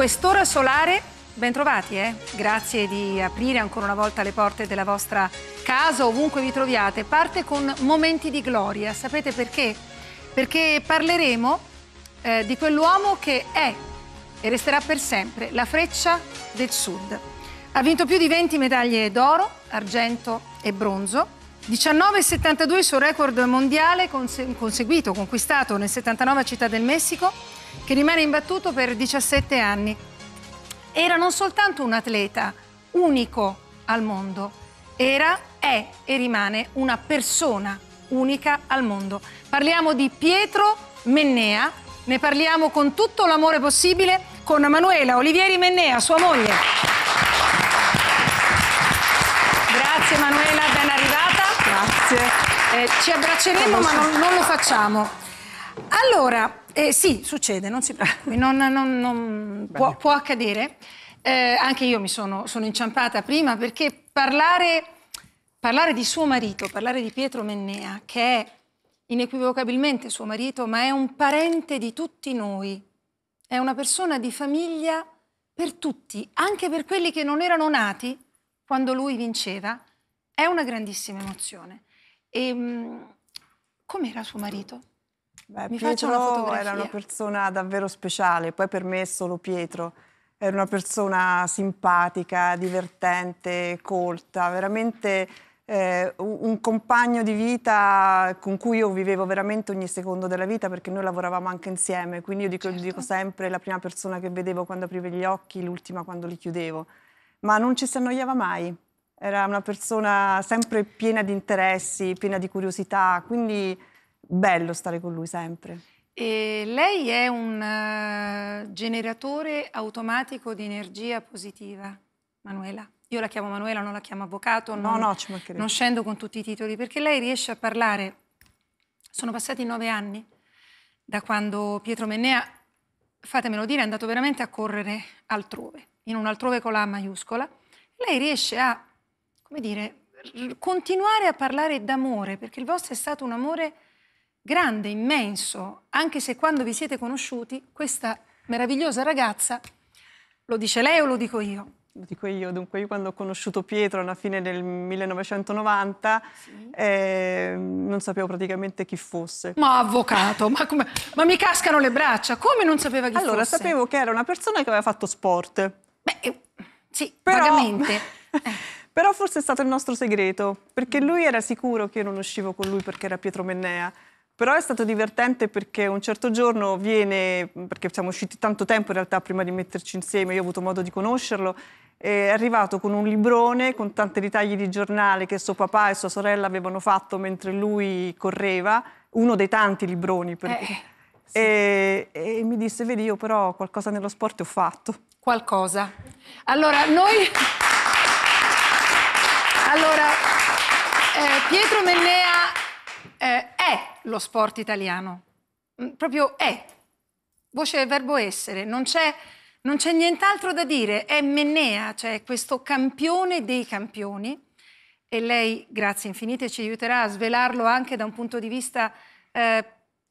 Quest'ora solare, bentrovati, eh? grazie di aprire ancora una volta le porte della vostra casa, ovunque vi troviate. Parte con momenti di gloria, sapete perché? Perché parleremo eh, di quell'uomo che è e resterà per sempre la freccia del Sud. Ha vinto più di 20 medaglie d'oro, argento e bronzo 19,72 sul record mondiale conseguito, conquistato nel 79 a Città del Messico, che rimane imbattuto per 17 anni. Era non soltanto un atleta unico al mondo, era, è e rimane una persona unica al mondo. Parliamo di Pietro Mennea, ne parliamo con tutto l'amore possibile con Manuela Olivieri Mennea, sua moglie. ci abbracceremo ma non, non, lo facciamo. Allora, eh, sì, succede, non si preoccupi, non, non, può, può, accadere. Eh, anche io mi sono, sono inciampata prima perché parlare, parlare di suo marito, parlare di Pietro Mennea, che è inequivocabilmente suo marito, ma è un parente di tutti noi, è una persona di famiglia per tutti, anche per quelli che non erano nati quando lui vinceva, è una grandissima emozione. E ehm, com'era suo marito? Beh, Mi Pietro una fotografia. era una persona davvero speciale, poi per me solo Pietro. Era una persona simpatica, divertente, colta, veramente eh, un compagno di vita con cui io vivevo veramente ogni secondo della vita perché noi lavoravamo anche insieme, quindi io dico, certo. dico sempre la prima persona che vedevo quando aprivo gli occhi, l'ultima quando li chiudevo, ma non ci si annoiava mai era una persona sempre piena di interessi, piena di curiosità, quindi bello stare con lui sempre. E lei è un eh, generatore automatico di energia positiva, Manuela. Io la chiamo Manuela, non la chiamo avvocato, no, non, no, ci mancherebbe. non scendo con tutti i titoli, perché lei riesce a parlare. Sono passati nove anni da quando Pietro Mennea, fatemelo dire, è andato veramente a correre altrove, in un altrove con la A maiuscola. Lei riesce a come dire, continuare a parlare d'amore, perché il vostro è stato un amore grande, immenso, anche se quando vi siete conosciuti questa meravigliosa ragazza, lo dice lei o lo dico io? Lo dico io, dunque io quando ho conosciuto Pietro alla fine del 1990 sì. eh, non sapevo praticamente chi fosse. Ma avvocato, ma, come, ma, mi cascano le braccia, come non sapeva chi allora, fosse? Allora sapevo che era una persona che aveva fatto sport. Beh, eh, sì, Però... vagamente. Eh. Però forse è stato il nostro segreto, perché mm. lui era sicuro che io non uscivo con lui perché era Pietro Mennea. Però è stato divertente perché un certo giorno viene, perché siamo usciti tanto tempo in realtà prima di metterci insieme, io ho avuto modo di conoscerlo, è arrivato con un librone con tanti ritagli di giornale che suo papà e sua sorella avevano fatto mentre lui correva, uno dei tanti libroni. Perché... Eh, sì. e, e mi disse, vedi, io però qualcosa nello sport ho fatto. Qualcosa. Allora, noi... Allora, eh, Pietro Mennea eh, è lo sport italiano, mm, proprio è, voce verbo essere, non c'è, non c'è nient'altro da dire, è Mennea, cioè questo campione dei campioni e lei, grazie infinite, ci aiuterà a svelarlo anche da un punto di vista eh,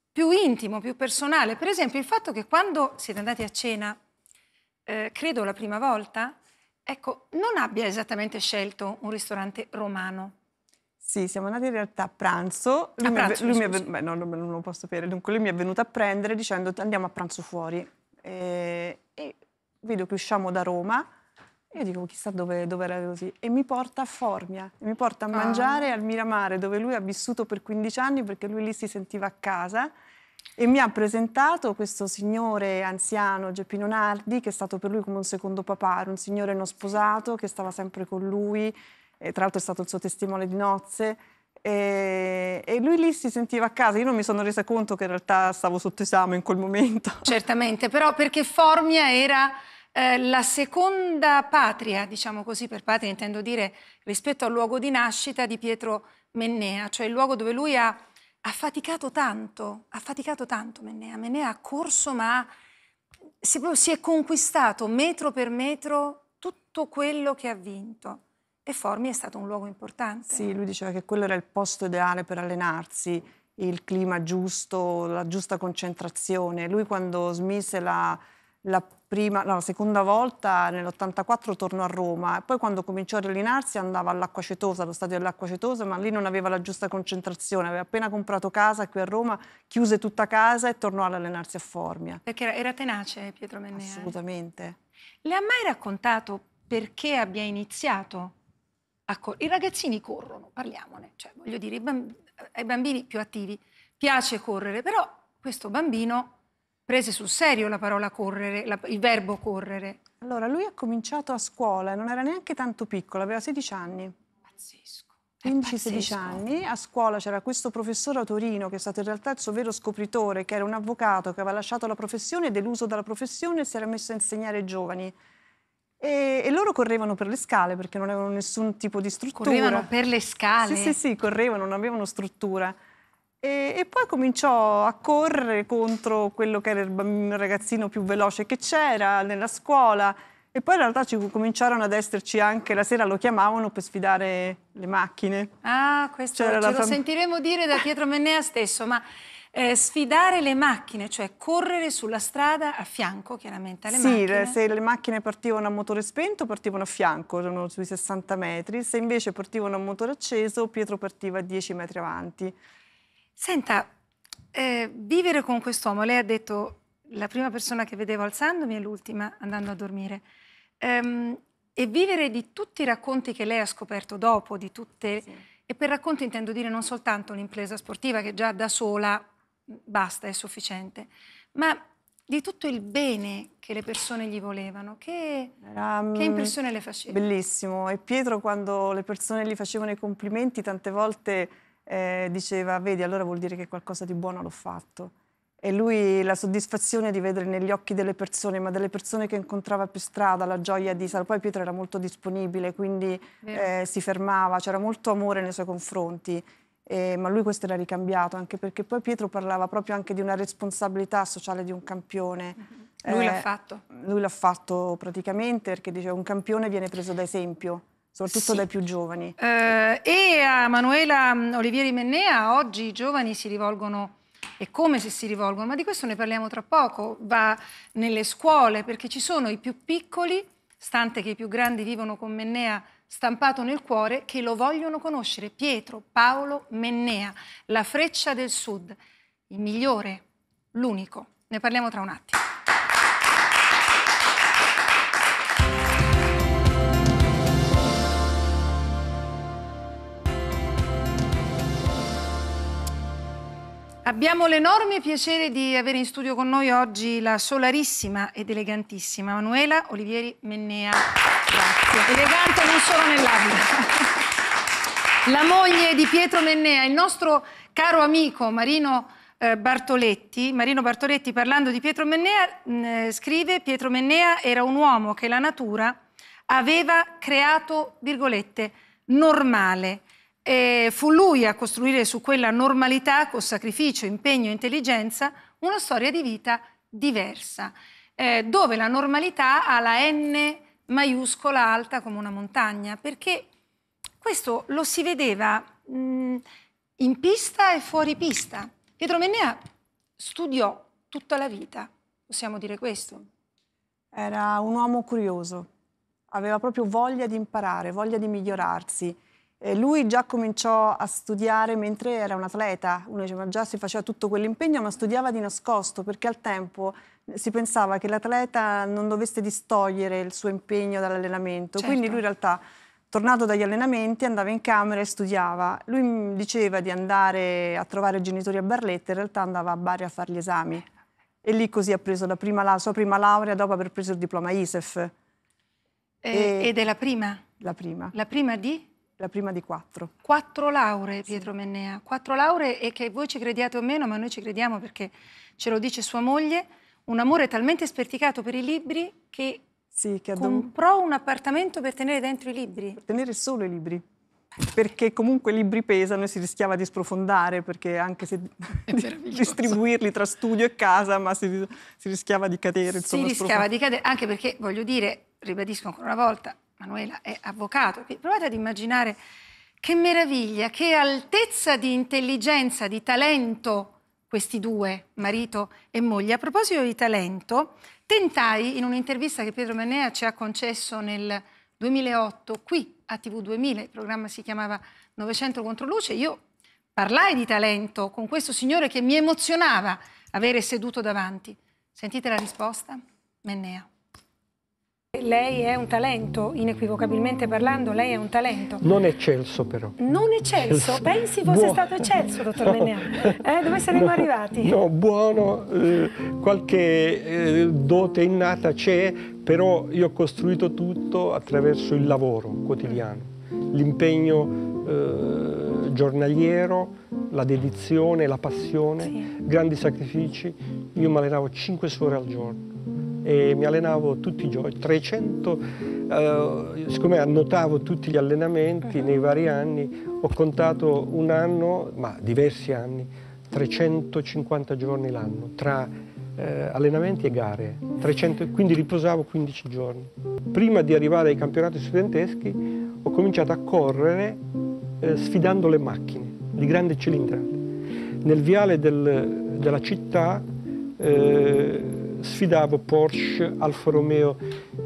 più intimo, più personale. Per esempio il fatto che quando siete andati a cena, eh, credo la prima volta, ecco, non abbia esattamente scelto un ristorante romano. Sì, siamo andati in realtà a pranzo. Lui a pranzo, mi, lui mi è, beh, no, non lo posso sapere. Dunque, lui mi è venuto a prendere dicendo andiamo a pranzo fuori. E, e vedo che usciamo da Roma. Io dico chissà dove, dove, era così. E mi porta a Formia, mi porta a ah. mangiare ah. al Miramare, dove lui ha vissuto per 15 anni perché lui lì si sentiva a casa e mi ha presentato questo signore anziano, Geppino Nardi, che è stato per lui come un secondo papà, era un signore non sposato che stava sempre con lui, e tra l'altro è stato il suo testimone di nozze, e, e, lui lì si sentiva a casa. Io non mi sono resa conto che in realtà stavo sotto esame in quel momento. Certamente, però perché Formia era eh, la seconda patria, diciamo così, per patria intendo dire rispetto al luogo di nascita di Pietro Mennea, cioè il luogo dove lui ha ha faticato tanto, ha faticato tanto Mennea. Mennea ha corso ma si, si è conquistato metro per metro tutto quello che ha vinto. E Formi è stato un luogo importante. Sì, lui diceva che quello era il posto ideale per allenarsi, il clima giusto, la giusta concentrazione. Lui quando smise la, la prima, no, la seconda volta nell'84 tornò a Roma e poi quando cominciò a allenarsi andava all'acqua cetosa, allo stadio dell'acqua cetosa, ma lì non aveva la giusta concentrazione, aveva appena comprato casa qui a Roma, chiuse tutta casa e tornò ad allenarsi a Formia. Perché era, era tenace Pietro Mennea? Eh? Assolutamente. Le ha mai raccontato perché abbia iniziato a correre? I ragazzini corrono, parliamone, cioè voglio dire, eh, ai bambini più attivi piace correre, però questo bambino prese sul serio la parola correre, la, il verbo correre. Allora, lui ha cominciato a scuola, non era neanche tanto piccolo, aveva 16 anni. Pazzesco. 15-16 anni, a scuola c'era questo professore a Torino che è stato in realtà il suo vero scopritore, che era un avvocato che aveva lasciato la professione, deluso dalla professione e si era messo a insegnare ai giovani. E, e, loro correvano per le scale perché non avevano nessun tipo di struttura. Correvano per le scale? Sì, sì, sì, correvano, non avevano struttura. E, e, poi cominciò a correre contro quello che era il, bambino, il ragazzino più veloce che c'era nella scuola. E poi in realtà ci cominciarono ad esserci anche la sera lo chiamavano per sfidare le macchine. Ah, questo ce lo sentiremo dire da Pietro Mennea stesso, ma eh, sfidare le macchine, cioè correre sulla strada a fianco chiaramente alle sì, macchine. Sì, se le macchine partivano a motore spento partivano a fianco, erano sui 60 metri, se invece partivano a motore acceso Pietro partiva 10 metri avanti. Senta, eh, vivere con quest'uomo, lei ha detto la prima persona che vedevo alzandomi è l'ultima andando a dormire. Um, e vivere di tutti i racconti che lei ha scoperto dopo, di tutte... Sì. E per racconto intendo dire non soltanto un'impresa sportiva che già da sola mm, basta, è sufficiente, ma di tutto il bene che le persone gli volevano. Che, Era, che mm, impressione le faceva? Bellissimo. E Pietro quando le persone gli facevano i complimenti tante volte eh, diceva, vedi, allora vuol dire che qualcosa di buono l'ho fatto. E lui la soddisfazione di vedere negli occhi delle persone, ma delle persone che incontrava per strada, la gioia di Sara. Poi Pietro era molto disponibile, quindi eh, si fermava, c'era molto amore nei suoi confronti. Eh, ma lui questo era ricambiato, anche perché poi Pietro parlava proprio anche di una responsabilità sociale di un campione. Mm-hmm. Lui l'ha eh, fatto? Lui l'ha fatto praticamente, perché diceva un campione viene preso da esempio soprattutto sì. dai più giovani. Eh, e a Manuela mm, Olivieri Mennea, oggi i giovani si rivolgono e come se si rivolgono, ma di questo ne parliamo tra poco, va nelle scuole perché ci sono i più piccoli, stante che i più grandi vivono con Mennea stampato nel cuore, che lo vogliono conoscere, Pietro Paolo Mennea, la freccia del sud, il migliore, l'unico. Ne parliamo tra un attimo. Abbiamo l'enorme piacere di avere in studio con noi oggi la solarissima ed elegantissima Manuela Olivieri Mennea. Grazie. Elegante non solo nell'abito. La moglie di Pietro Mennea, il nostro caro amico Marino eh, Bartoletti, Marino Bartoletti parlando di Pietro Mennea mm, eh, scrive Pietro Mennea era un uomo che la natura aveva creato, virgolette, normale e fu lui a costruire su quella normalità, con sacrificio, impegno e intelligenza, una storia di vita diversa, eh, dove la normalità ha la N maiuscola alta come una montagna, perché questo lo si vedeva mh, mm, in pista e fuori pista. Pietro Mennea studiò tutta la vita, possiamo dire questo. Era un uomo curioso, aveva proprio voglia di imparare, voglia di migliorarsi e lui già cominciò a studiare mentre era un atleta, uno diceva già si faceva tutto quell'impegno ma studiava di nascosto perché al tempo eh, si pensava che l'atleta non dovesse distogliere il suo impegno dall'allenamento, certo. quindi lui in realtà tornato dagli allenamenti andava in camera e studiava, lui diceva di andare a trovare i genitori a Barletta, in realtà andava a Bari a fare gli esami e lì così ha preso la, prima, la sua prima laurea dopo aver preso il diploma ISEF. E, e, ed è la prima? La prima. La prima di? la prima di quattro. Quattro lauree, Pietro sì. Mennea, quattro lauree e che voi ci crediate o meno, ma noi ci crediamo perché ce lo dice sua moglie, un amore talmente sperticato per i libri che, sì, che comprò un appartamento per tenere dentro i libri. Per tenere solo i libri. Perché comunque i libri pesano e si rischiava di sprofondare, perché anche se distribuirli tra studio e casa, ma si, si rischiava di cadere. Insomma, si rischiava di cadere, anche perché, voglio dire, ribadisco ancora una volta, Manuela è avvocato, provate ad immaginare che meraviglia, che altezza di intelligenza, di talento questi due, marito e moglie. A proposito di talento, tentai in un'intervista che Pietro Mennea ci ha concesso nel 2008 qui a TV2000, il programma si chiamava 900 contro luce, io parlai di talento con questo signore che mi emozionava avere seduto davanti. Sentite la risposta? Mennea. Lei è un talento, inequivocabilmente parlando, lei è un talento. Non eccelso però. Non eccelso? Celso. Pensi fosse buono. stato eccelso, dottor no. Nenea? Eh, dove saremmo no. arrivati? No, buono, eh, qualche eh, dote innata c'è, però io ho costruito tutto attraverso il lavoro quotidiano, l'impegno eh, giornaliero, la dedizione, la passione, sì. grandi sacrifici. Io mi allenavo 5 suore al giorno e mi allenavo tutti i giorni, 300, eh, siccome annotavo tutti gli allenamenti nei vari anni, ho contato un anno, ma diversi anni, 350 giorni l'anno, tra eh, allenamenti e gare, 300, quindi riposavo 15 giorni. Prima di arrivare ai campionati studenteschi ho cominciato a correre eh, sfidando le macchine di grande cilindrata. Nel viale del, della città eh, sfidavo Porsche, Alfa Romeo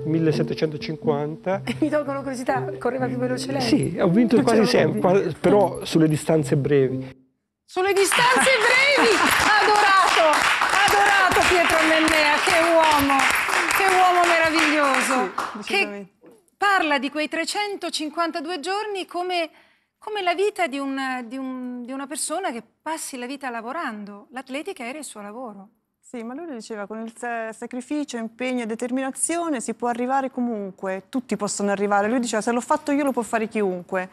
1750. mi tolgono curiosità, correva più veloce lei? Sì, ho vinto non quasi sempre, quasi, però sulle distanze brevi. Sulle distanze brevi! Adorato! Adorato Pietro Mennea, che uomo! Che uomo meraviglioso! Sì, che parla di quei 352 giorni come come la vita di, un, di, un, di, una persona che passi la vita lavorando. L'atletica era il suo lavoro. Sì, ma lui diceva con il sacrificio, impegno e determinazione si può arrivare comunque, tutti possono arrivare. Lui diceva se l'ho fatto io lo può fare chiunque.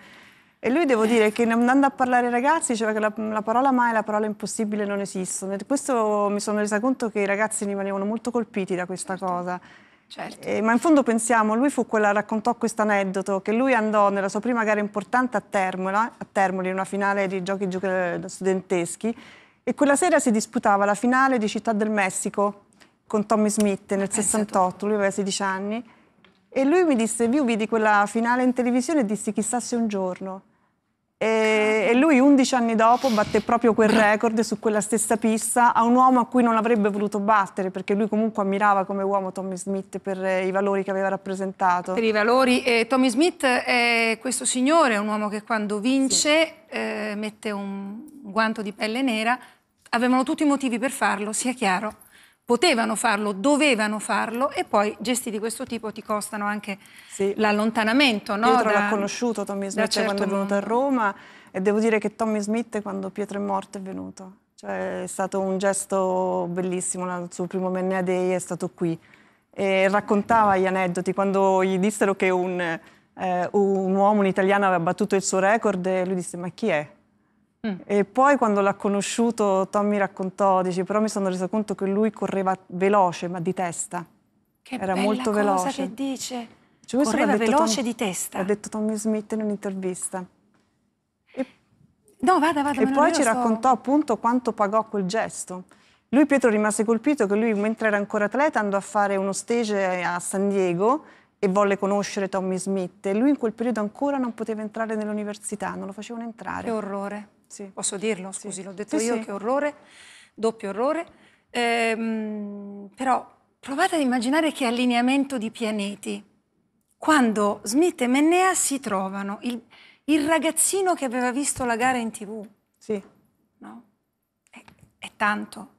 E lui devo dire che andando a parlare ai ragazzi diceva che la, la parola mai e la parola impossibile non esistono. E questo mi sono resa conto che i ragazzi rimanevano molto colpiti da questa certo. cosa. Certo. E, eh, ma in fondo pensiamo, lui fu quella, raccontò questo aneddoto, che lui andò nella sua prima gara importante a, Termola, a Termoli, in una finale di giochi eh, studenteschi, e quella sera si disputava la finale di Città del Messico con Tommy Smith nel 68, eh, certo. lui aveva 16 anni. E lui mi disse, io vidi quella finale in televisione e dissi chissà se un giorno. E, lui 11 anni dopo batté proprio quel record su quella stessa pista a un uomo a cui non avrebbe voluto battere perché lui comunque ammirava come uomo Tommy Smith per eh, i valori che aveva rappresentato. Per i valori, eh, Tommy Smith è questo signore, un uomo che quando vince sì. eh, mette un guanto di pelle nera avevano tutti i motivi per farlo, sia chiaro, potevano farlo, dovevano farlo e poi gesti di questo tipo ti costano anche sì. l'allontanamento. No? Pietro l'ha conosciuto Tommy Smith certo quando è certo venuto mondo. a Roma e devo dire che Tommy Smith quando Pietro è morto è venuto. Cioè, è stato un gesto bellissimo, il suo primo Mennea Day è stato qui. E raccontava gli aneddoti quando gli dissero che un, eh, un uomo, un italiano, aveva battuto il suo record e lui disse ma chi è? Mm. E poi quando l'ha conosciuto Tom mi raccontò, dice però mi sono resa conto che lui correva veloce ma di testa. Che Era molto veloce. cosa che dice. Cioè, correva veloce Tom, di testa. Ha detto Tommy Smith in un'intervista. E, no, vada, vada. E poi ci so. raccontò appunto quanto pagò quel gesto. Lui, Pietro, rimase colpito che lui, mentre era ancora atleta, andò a fare uno stage a San Diego e volle conoscere Tommy Smith. E lui in quel periodo ancora non poteva entrare nell'università, non lo facevano entrare. Che orrore. Sì. Posso dirlo? Scusi, sì. l'ho detto sì, io, che orrore, doppio orrore. Ehm, però provate ad immaginare che allineamento di pianeti. Quando Smith e Mennea si trovano, il, il ragazzino che aveva visto la gara in tv. Sì. No? È, è tanto.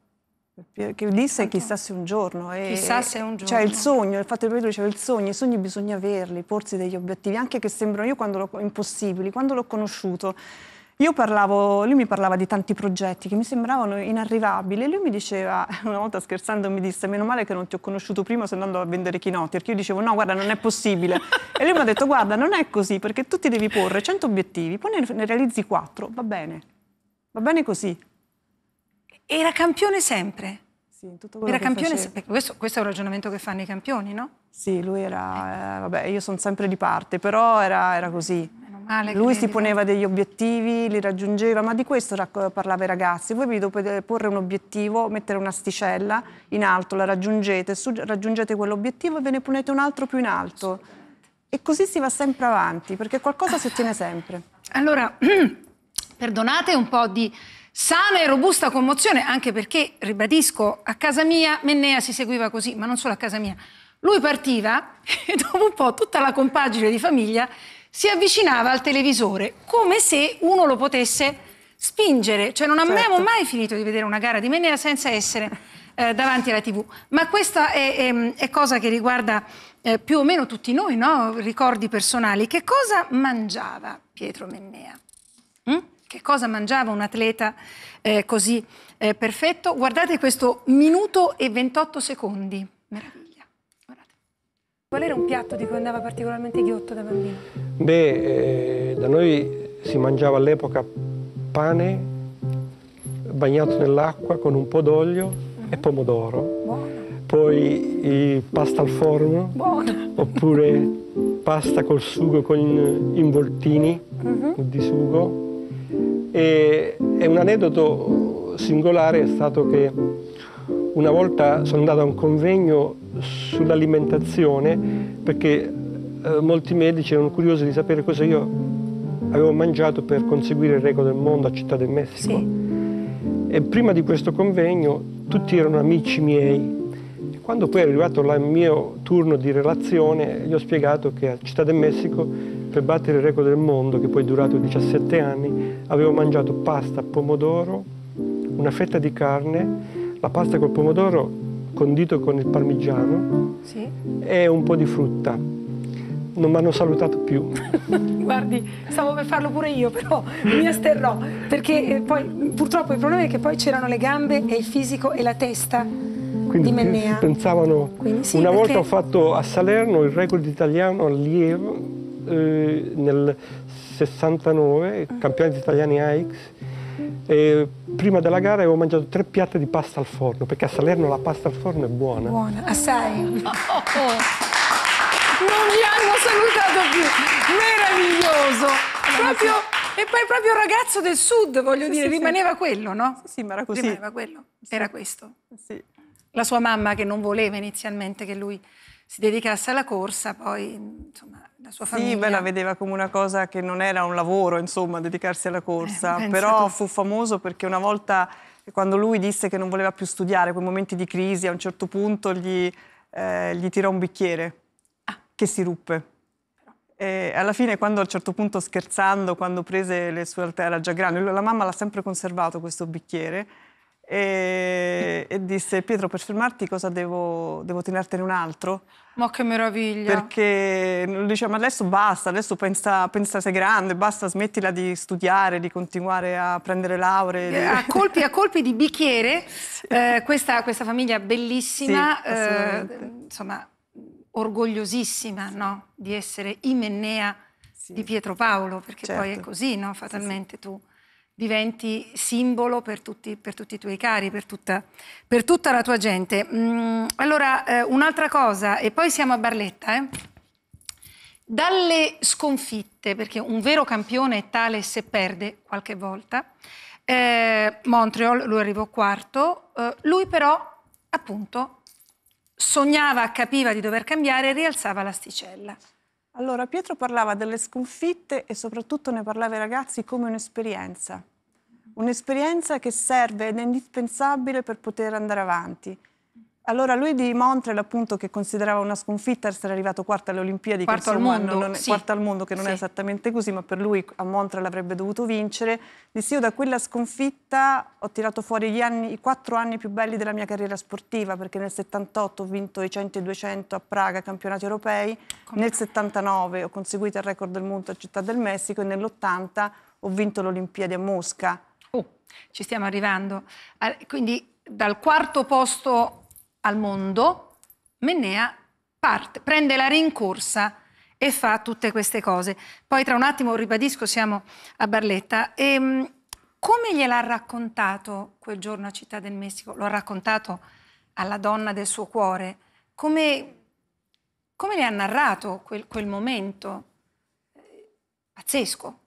Che disse chissà se un giorno. E, eh, chissà se un giorno. Cioè il sogno, il fatto che lui diceva il sogno, i sogni bisogna averli, porsi degli obiettivi, anche che sembrano io quando l'ho, impossibili. Quando l'ho conosciuto io parlavo, lui mi parlava di tanti progetti che mi sembravano inarrivabili lui mi diceva, una volta scherzando mi disse, meno male che non ti ho conosciuto prima se andando a vendere chinotti, perché io dicevo no guarda non è possibile. e lui mi ha detto guarda non è così perché tu ti devi porre 100 obiettivi, poi ne, ne realizzi 4, va bene, va bene così. Era campione sempre? Sì, in tutto quello era che campione, se, questo, questo, è un ragionamento che fanno i campioni, no? Sì, lui era, eh, vabbè, io sono sempre di parte, però era, era così. Male, ah, Lui si poneva degli obiettivi, li raggiungeva, ma di questo parlava i ragazzi. Voi vi dovete porre un obiettivo, mettere un'asticella in alto, la raggiungete, raggiungete quell'obiettivo e ve ne ponete un altro più in alto. E così si va sempre avanti, perché qualcosa si ottiene sempre. Allora, perdonate un po' di sana e robusta commozione, anche perché, ribadisco, a casa mia Mennea si seguiva così, ma non solo a casa mia. Lui partiva e dopo un po' tutta la compagine di famiglia si avvicinava al televisore come se uno lo potesse spingere. Cioè non certo. abbiamo mai finito di vedere una gara di Menea senza essere eh, davanti alla tv. Ma questa è, è, è cosa che riguarda eh, più o meno tutti noi, no? ricordi personali. Che cosa mangiava Pietro Mennea? Mm? Che cosa mangiava un atleta eh, così eh, perfetto? Guardate questo minuto e 28 secondi. Meraviglia. Qual era un piatto di cui andava particolarmente ghiotto da bambino? Beh, eh, da noi si mangiava all'epoca pane bagnato nell'acqua con un po' d'olio e mm-hmm. pomodoro. Buono. Poi pasta al forno. Buono. Oppure pasta col sugo con involtini uh mm-hmm. -huh. di sugo. E, e un aneddoto singolare è stato che una volta sono andato a un convegno sull'alimentazione perché eh, molti medici erano curiosi di sapere cosa io avevo mangiato per conseguire il record del mondo a Città del Messico. Sì. E prima di questo convegno tutti erano amici miei. quando poi è arrivato il mio turno di relazione, gli ho spiegato che a Città del Messico per battere il record del mondo, che poi è durato 17 anni, avevo mangiato pasta, pomodoro, una fetta di carne la pasta col pomodoro condito con il parmigiano sì. e un po' di frutta. Non mi hanno salutato più. Guardi, stavo per farlo pure io, però mi asterrò, perché eh, poi purtroppo il problema è che poi c'erano le gambe e il fisico e la testa Quindi di Mennea. Pensavano, Quindi, sì, una perché... volta ho fatto a Salerno il record italiano allievo eh, nel 69, mm. campionati italiani AX. E prima della gara avevo mangiato tre piatte di pasta al forno, perché a Salerno la pasta al forno è buona. Buona, assai. Oh, oh. Non mi hanno salutato più, meraviglioso. Proprio, e poi proprio ragazzo del sud, voglio sì, dire, sì, rimaneva sì. quello, no? Sì, ma era così. Rimaneva quello, era questo. La sua mamma che non voleva inizialmente che lui si dedicasse alla corsa, poi insomma la sua famiglia. Sì, beh, la vedeva come una cosa che non era un lavoro, insomma, dedicarsi alla corsa, eh, però tu. fu famoso perché una volta quando lui disse che non voleva più studiare, quei momenti di crisi, a un certo punto gli, eh, gli tirò un bicchiere ah. che si ruppe. E alla fine, quando a un certo punto scherzando, quando prese le sue altre, era già grande, la mamma l'ha sempre conservato questo bicchiere, e, e, disse Pietro per fermarti cosa devo, devo tenertene un altro ma che meraviglia perché diceva ma adesso basta adesso pensa, pensa sei grande basta smettila di studiare di continuare a prendere lauree eh, a, colpi, a, colpi, di bicchiere sì. eh, questa, questa, famiglia bellissima sì, eh, insomma orgogliosissima no? di essere Imennea sì. di Pietro Paolo perché certo. poi è certo. così no? fatalmente tu diventi simbolo per tutti, per tutti i tuoi cari, per tutta, per tutta la tua gente. Mm, allora, eh, un'altra cosa, e poi siamo a Barletta. Eh? Dalle sconfitte, perché un vero campione è tale se perde qualche volta, eh, Montreal, lui arrivò quarto, eh, lui però, appunto, sognava, capiva di dover cambiare e rialzava l'asticella. Allora, Pietro parlava delle sconfitte e soprattutto ne parlava ai ragazzi come un'esperienza un'esperienza che serve ed è indispensabile per poter andare avanti. Allora lui di Montreal appunto che considerava una sconfitta essere arrivato quarto alle Olimpiadi, quarto, al mondo, non è, sì. quarto al mondo che non sì. è esattamente così, ma per lui a Montreal avrebbe dovuto vincere, disse io da quella sconfitta ho tirato fuori anni, i quattro anni più belli della mia carriera sportiva perché nel 78 ho vinto i 100 e 200 a Praga, campionati europei, Come? nel 79 ho conseguito il record del mondo a Città del Messico e nell'80 ho vinto l'Olimpiadi a Mosca Oh, ci stiamo arrivando. Quindi dal quarto posto al mondo, Mennea parte, prende la rincorsa e fa tutte queste cose. Poi tra un attimo, ribadisco, siamo a Barletta. E, ehm, come gliel'ha raccontato quel giorno a Città del Messico? Lo ha raccontato alla donna del suo cuore? Come, come le ha narrato quel, quel momento? Pazzesco,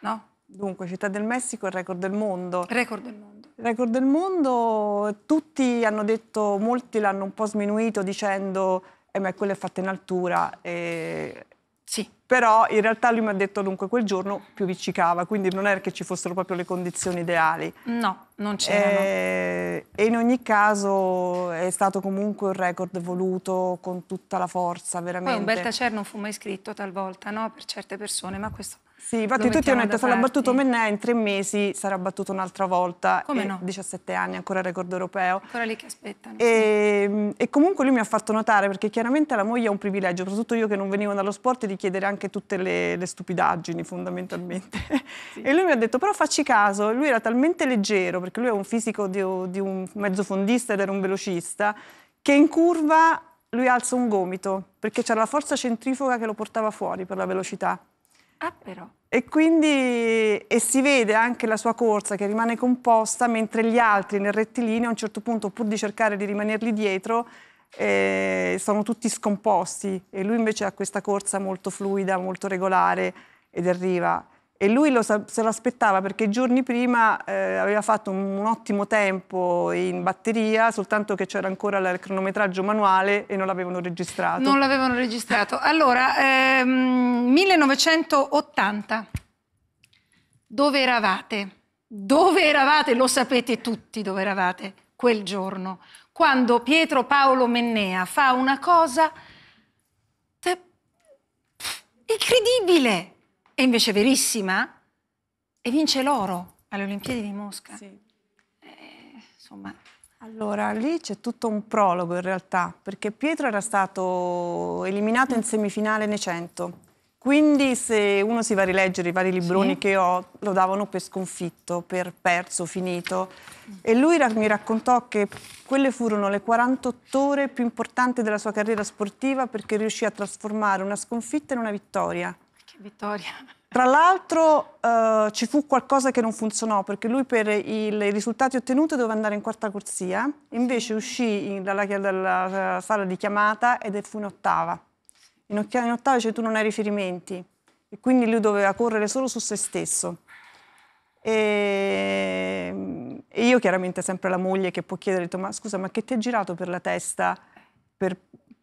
no? Dunque, Città del Messico è il record del mondo. Record del mondo. Record del mondo, tutti hanno detto, molti l'hanno un po' sminuito dicendo, eh, ma quello è fatto in altura. E... Sì. Però in realtà lui mi ha detto dunque quel giorno pioviccicava, quindi non era che ci fossero proprio le condizioni ideali. No, non c'erano. E, e in ogni caso è stato comunque un record voluto con tutta la forza, veramente. Poi un bel tacer non fu mai scritto talvolta, no? Per certe persone, ma questo sì, infatti tutti hanno detto se l'ha battuto Mennea in tre mesi, sarà battuto un'altra volta. Come no? 17 anni, ancora record europeo. Ancora lì che aspettano. E, ehm, e, comunque lui mi ha fatto notare, perché chiaramente la moglie è un privilegio, soprattutto io che non venivo dallo sport, di chiedere anche tutte le, le stupidaggini fondamentalmente. Sì. E lui mi ha detto, però facci caso, lui era talmente leggero, perché lui è un fisico di, di un fondista ed era un velocista, che in curva lui alza un gomito, perché c'era la forza centrifuga che lo portava fuori per la velocità. Ah, però. E quindi e si vede anche la sua corsa che rimane composta, mentre gli altri nel rettilineo a un certo punto, pur di cercare di rimanerli dietro, eh, sono tutti scomposti e lui invece ha questa corsa molto fluida, molto regolare ed arriva e lui lo, se l'aspettava perché giorni prima eh, aveva fatto un, un, ottimo tempo in batteria, soltanto che c'era ancora il cronometraggio manuale e non l'avevano registrato. Non l'avevano registrato. Allora, ehm, 1980, dove eravate? Dove eravate? Lo sapete tutti dove eravate quel giorno, quando Pietro Paolo Mennea fa una cosa incredibile è invece verissima e vince l'oro alle Olimpiadi di Mosca. Sì. Eh, insomma. Allora, lì c'è tutto un prologo in realtà, perché Pietro era stato eliminato in mm. semifinale nei 100. Quindi se uno si va a rileggere i vari libroni sì. che ho, lo davano per sconfitto, per perso, finito. E lui mi raccontò che quelle furono le 48 ore più importanti della sua carriera sportiva perché riuscì a trasformare una sconfitta in una vittoria. Che vittoria. Tra l'altro eh, ci fu qualcosa che non funzionò perché lui per i risultati ottenuti doveva andare in quarta corsia, invece uscì in, dalla, dalla, eh, sala di chiamata ed fu in ottava. In, in ottava cioè, tu non hai riferimenti e quindi lui doveva correre solo su se stesso. E, e io chiaramente sempre la moglie che può chiedere, ma scusa ma che ti è girato per la testa per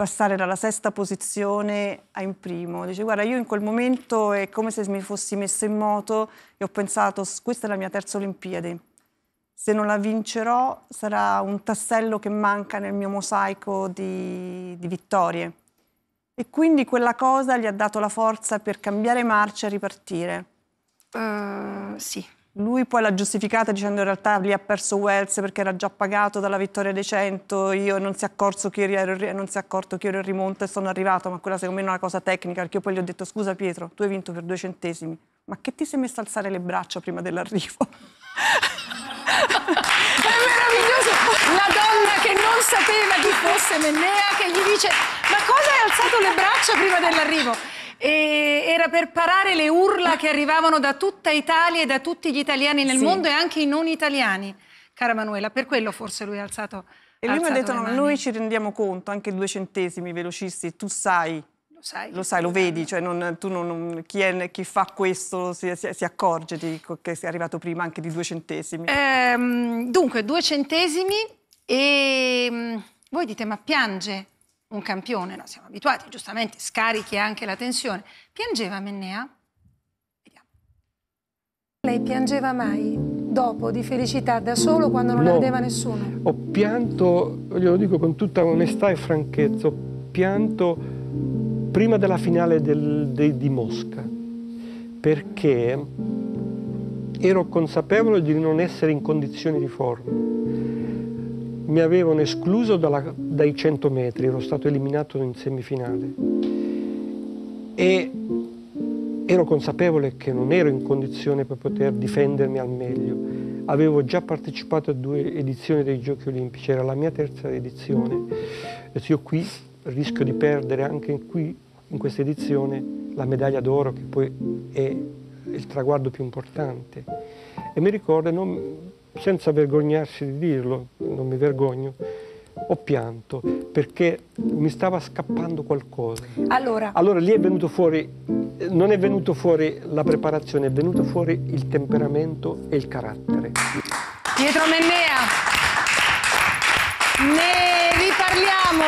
passare dalla sesta posizione a in primo. Dice guarda io in quel momento è come se mi fossi messo in moto e ho pensato questa è la mia terza Olimpiade, se non la vincerò sarà un tassello che manca nel mio mosaico di, di vittorie. E quindi quella cosa gli ha dato la forza per cambiare marcia e ripartire. Uh, sì. Lui poi l'ha giustificata dicendo in realtà lì ha perso Wells perché era già pagato dalla vittoria dei 100, io non si, è accorto che io ero in rimonto e sono arrivato, ma quella secondo me è una cosa tecnica, perché io poi gli ho detto scusa Pietro, tu hai vinto per due centesimi, ma che ti sei messo a alzare le braccia prima dell'arrivo? è meraviglioso la donna che non sapeva chi fosse Mennea che gli dice ma cosa hai alzato le braccia prima dell'arrivo e era per parare le urla che arrivavano da tutta Italia e da tutti gli italiani nel sì. mondo e anche i non italiani. Cara Manuela, per quello forse lui ha alzato E lui mi ha detto, no, noi ci rendiamo conto, anche due centesimi velocisti, tu sai Sai, lo sai, lo vedi, cioè non, non, non, chi, è, chi, fa questo si, si, si accorge di, che sei arrivato prima anche di due centesimi. Ehm, dunque, due centesimi e mm, voi dite ma piange? un campione, no, siamo abituati, giustamente scarichi anche la tensione. Piangeva Mennea? Vediamo. Lei piangeva mai dopo di felicità da solo quando non no. la vedeva nessuno? Ho pianto, glielo dico con tutta onestà e franchezza, ho pianto prima della finale del, de, di Mosca perché ero consapevole di non essere in condizioni di forma mi avevano escluso dalla, dai 100 metri, ero stato eliminato in semifinale. E ero consapevole che non ero in condizione per poter difendermi al meglio. Avevo già partecipato a due edizioni dei Giochi Olimpici, era la mia terza edizione. E io qui rischio di perdere anche qui, in questa edizione, la medaglia d'oro che poi è il traguardo più importante. E mi ricordo, non, senza vergognarsi di dirlo, non mi vergogno, ho pianto perché mi stava scappando qualcosa. Allora, allora lì è venuto fuori, non è venuto fuori la preparazione, è venuto fuori il temperamento e il carattere. Pietro Mennea. Mennea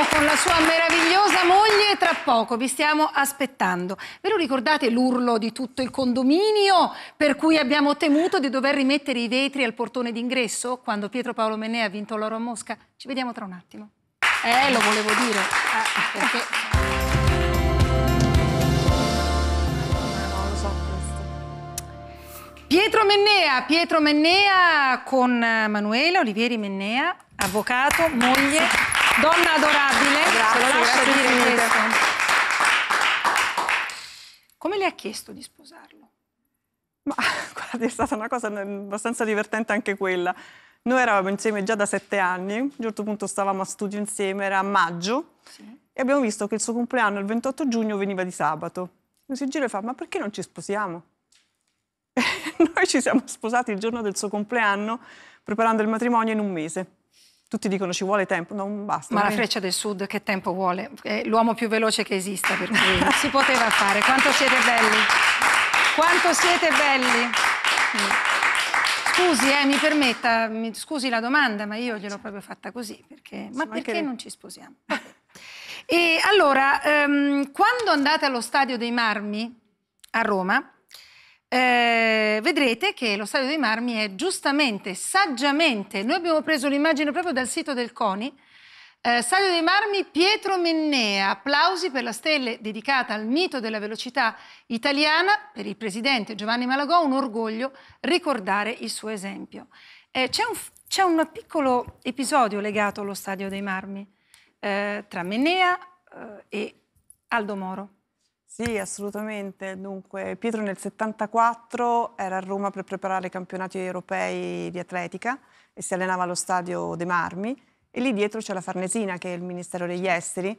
con la sua meravigliosa moglie tra poco, vi stiamo aspettando. Ve lo ricordate l'urlo di tutto il condominio per cui abbiamo temuto di dover rimettere i vetri al portone d'ingresso quando Pietro Paolo Menea ha vinto l'oro a Mosca? Ci vediamo tra un attimo. Eh, lo volevo dire. Ah, perché... Pietro Mennea, Pietro Mennea con eh, Manuela Olivieri Mennea, avvocato, moglie. Donna adorabile, grazie, se lo lascio dire finita. questo. Come le ha chiesto di sposarlo? Ma guarda, è stata una cosa mm, abbastanza divertente anche quella. Noi eravamo insieme già da sette anni, a un certo punto stavamo a studio insieme, era a maggio, sì. e abbiamo visto che il suo compleanno il 28 giugno veniva di sabato. Lui si gira e fa, ma perché non ci sposiamo? E noi ci siamo sposati il giorno del suo compleanno, preparando il matrimonio in un mese. Tutti dicono ci vuole tempo, non basta. Ma la freccia del sud che tempo vuole? È l'uomo più veloce che esista, per cui si poteva fare. Quanto siete belli! Quanto siete belli! Scusi, eh, mi permetta, mi, scusi la domanda, ma io gliel'ho proprio fatta così. Perché, ma perché non ci sposiamo? e allora, um, quando andate allo Stadio dei Marmi a Roma, eh, vedrete che lo stadio dei Marmi è giustamente, saggiamente, noi abbiamo preso l'immagine proprio dal sito del CONI, eh, stadio dei Marmi Pietro Mennea, applausi per la stella dedicata al mito della velocità italiana, per il presidente Giovanni Malagò un orgoglio ricordare il suo esempio. Eh, c'è, un, un piccolo episodio legato allo stadio dei Marmi eh, tra Mennea eh, e Aldo Moro. Sì, assolutamente. Dunque, Pietro nel 74 era a Roma per preparare i campionati europei di atletica e si allenava allo stadio De Marmi e lì dietro c'è la Farnesina che è il Ministero degli Esteri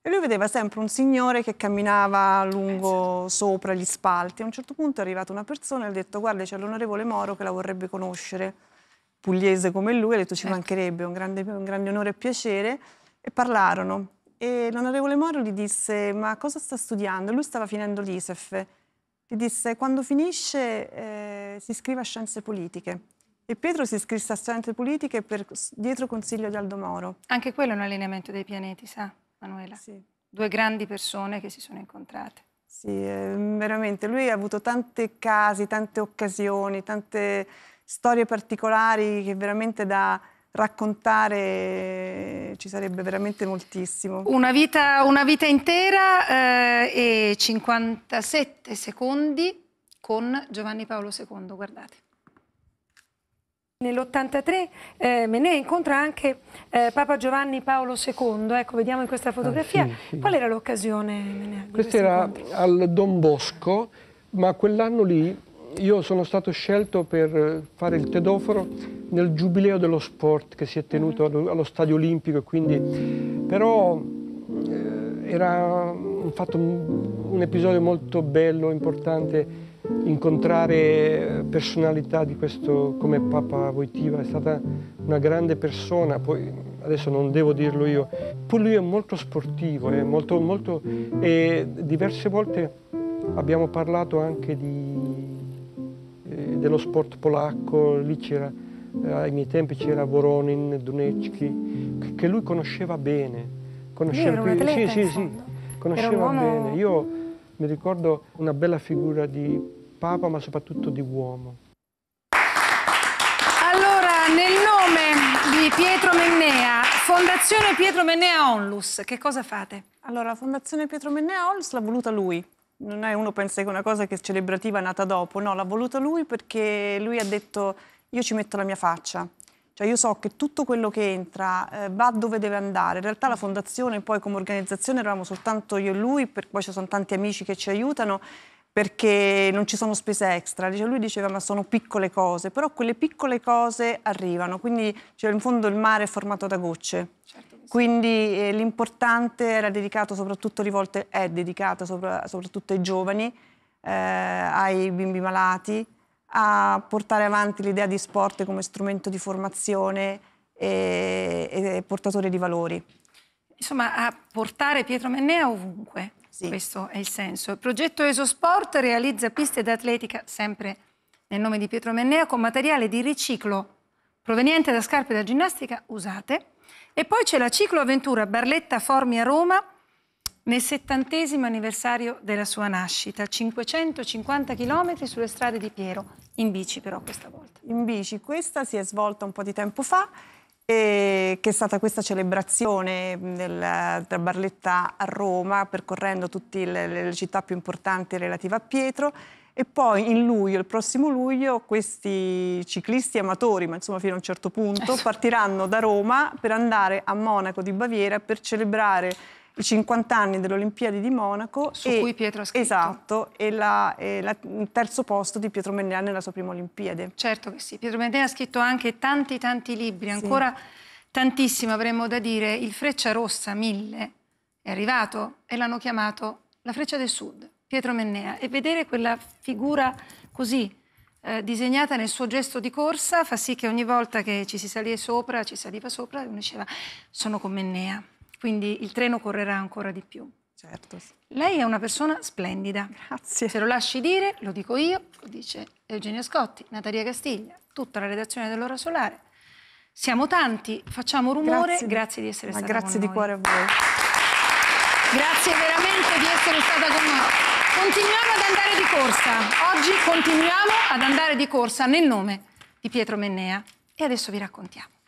e lui vedeva sempre un signore che camminava lungo eh, certo. sopra gli spalti. A un certo punto è arrivata una persona e ha detto guarda c'è l'onorevole Moro che la vorrebbe conoscere, pugliese come lui, ha detto ci ecco. mancherebbe, un un grande onore e piacere e parlarono e l'onorevole Moro gli disse ma cosa sta studiando? Lui stava finendo l'ISEF. Gli disse quando finisce eh, si iscrive a scienze politiche. E Pietro si iscrisse a scienze politiche per, dietro consiglio di Aldo Moro. Anche quello è un allineamento dei pianeti, sa Manuela? Sì. Due grandi persone che si sono incontrate. Sì, eh, veramente. Lui ha avuto tanti casi, tante occasioni, tante storie particolari che veramente da raccontare eh, ci sarebbe veramente moltissimo. Una vita, una vita intera eh, e 57 secondi con Giovanni Paolo II, guardate. Nell'83 eh, Menè incontra anche eh, Papa Giovanni Paolo II, ecco vediamo in questa fotografia. Ah, sì, sì. Qual era l'occasione? Menè, Questo era incontri? al Don Bosco, ma quell'anno lì io sono stato scelto per fare il tedoforo nel giubileo dello sport che si è tenuto allo stadio olimpico, quindi, però eh, era un, fatto, un episodio molto bello, importante, incontrare personalità di questo come Papa Voitiva, è stata una grande persona, poi adesso non devo dirlo io, poi lui è molto sportivo, è eh, molto, molto, e diverse volte abbiamo parlato anche di dello sport polacco, lì c'era, eh, ai miei tempi c'era Voronin, Dunecki, che lui conosceva bene. Conosceva, lui era un atleta, sì, sì, sì, conosceva uomo... bene. Io mi ricordo una bella figura di papa, ma soprattutto di uomo. Allora, nel nome di Pietro Mennea, Fondazione Pietro Mennea Onlus, che cosa fate? Allora, la Fondazione Pietro Mennea Onlus l'ha voluta lui, non è uno pensa che una cosa che è celebrativa è nata dopo, no, l'ha voluta lui perché lui ha detto io ci metto la mia faccia. Cioè io so che tutto quello che entra eh, va dove deve andare. In realtà la fondazione poi come organizzazione eravamo soltanto io e lui, per, poi ci sono tanti amici che ci aiutano perché non ci sono spese extra. Cioè, lui diceva ma sono piccole cose, però quelle piccole cose arrivano, quindi cioè, in fondo il mare è formato da gocce. Certo. Quindi eh, l'importante era dedicato soprattutto rivolte, è dedicato soprattutto ai giovani, eh, ai bimbi malati, a portare avanti l'idea di sport come strumento di formazione e, e portatore di valori. Insomma, a portare Pietro Mennea ovunque, sì. questo è il senso. Il progetto Esosport realizza piste d'atletica sempre nel nome di Pietro Mennea con materiale di riciclo proveniente da scarpe da ginnastica usate e poi c'è la cicloavventura Barletta Formi a Roma nel settantesimo anniversario della sua nascita, 550 km sulle strade di Piero, in bici però questa volta. In bici, questa si è svolta un po' di tempo fa e che è stata questa celebrazione mm, del, della Barletta a Roma, percorrendo tutte le, le città più importanti relative a Pietro e poi in luglio, il prossimo luglio, questi ciclisti amatori, ma insomma fino a un certo punto, ecco. partiranno da Roma per andare a Monaco di Baviera per celebrare i 50 anni delle Olimpiadi di Monaco. Su e, cui Pietro ha scritto. Esatto, e, il terzo posto di Pietro Mendea nella sua prima Olimpiade. Certo che sì, Pietro Mendea ha scritto anche tanti tanti libri, ancora sì. tantissimo avremmo da dire. Il Freccia Rossa 1000 è arrivato e l'hanno chiamato La Freccia del Sud. Pietro Mennea e vedere quella figura così eh, disegnata nel suo gesto di corsa fa sì che ogni volta che ci si salì sopra, ci saliva sopra, uno diceva sono con Mennea, quindi il treno correrà ancora di più. Certo. Sì. Lei è una persona splendida. Grazie. Se lo lasci dire, lo dico io, lo dice Eugenio Scotti, Natalia Castiglia, tutta la redazione dell'Ora Solare. Siamo tanti, facciamo rumore. Grazie, grazie di essere stata con noi. Grazie di cuore a voi. Grazie veramente di essere stata con noi. Continuiamo ad andare di corsa. Oggi continuiamo ad andare di corsa nel nome di Pietro Mennea e adesso vi raccontiamo.